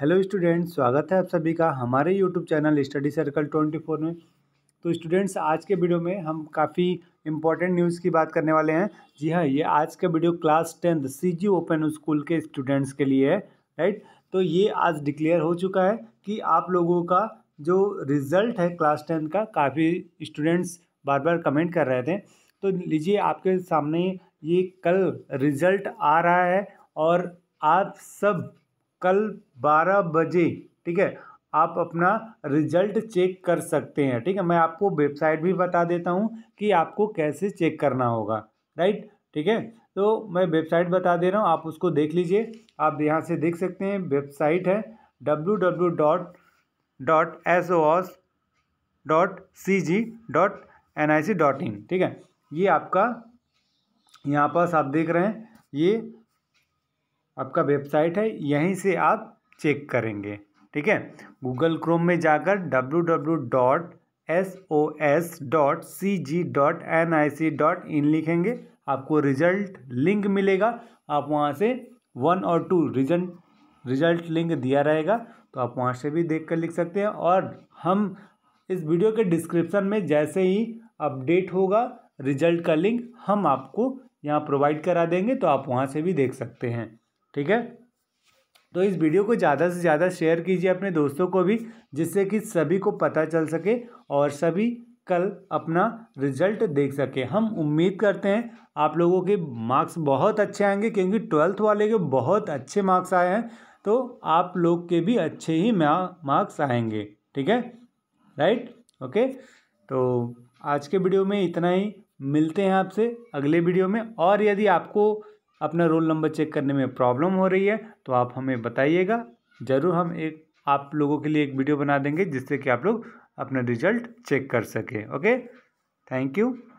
hello student स्वागत है आप सभी का हमारे YouTube channel study circle twenty four में तो स्टूडेंट्स आज के वीडियो में हम काफ़ी इंपॉर्टेंट न्यूज़ की बात करने वाले हैं जी हाँ ये आज का video class tenth C G open school के स्टूडेंट्स के लिए है राइट तो ये आज डिक्लेयर हो चुका है कि आप लोगों का जो रिज़ल्ट है क्लास टेंथ का काफ़ी स्टूडेंट्स बार बार कमेंट कर रहे थे तो लीजिए आपके सामने ये कल रिज़ल्ट आ रहा है और आप सब कल बारह बजे ठीक है आप अपना रिजल्ट चेक कर सकते हैं ठीक है मैं आपको वेबसाइट भी बता देता हूँ कि आपको कैसे चेक करना होगा राइट ठीक है तो मैं वेबसाइट बता दे रहा हूँ आप उसको देख लीजिए आप यहाँ से देख सकते हैं वेबसाइट है W W dot dot S O S dot C G dot N I C dot in ठीक है ये आपका यहाँ पास आप देख रहे हैं ये आपका वेबसाइट है यहीं से आप चेक करेंगे ठीक है गूगल क्रोम में जाकर W W dot S O S dot C G dot N I C dot in लिखेंगे आपको रिजल्ट लिंक मिलेगा आप वहाँ से वन और टू रिजल्ट रिजल्ट लिंक दिया रहेगा तो आप वहाँ से भी देख कर लिख सकते हैं और हम इस वीडियो के डिस्क्रिप्शन में जैसे ही अपडेट होगा रिजल्ट का लिंक हम आपको यहाँ प्रोवाइड करा देंगे तो आप वहाँ से भी देख सकते हैं ठीक है तो इस वीडियो को ज़्यादा से ज़्यादा शेयर कीजिए अपने दोस्तों को भी जिससे कि सभी को पता चल सके और सभी कल अपना रिजल्ट देख सके हम उम्मीद करते हैं आप लोगों के मार्क्स बहुत अच्छे आएंगे क्योंकि ट्वेल्थ वाले के बहुत अच्छे मार्क्स आए हैं तो आप लोग के भी अच्छे ही मार्क्स आएंगे ठीक है राइट ओके तो आज के वीडियो में इतना ही मिलते हैं आपसे अगले वीडियो में और यदि आपको अपना रोल नंबर चेक करने में प्रॉब्लम हो रही है तो आप हमें बताइएगा ज़रूर हम एक आप लोगों के लिए एक वीडियो बना देंगे जिससे कि आप लोग अपना रिजल्ट चेक कर सकें ओके थैंक यू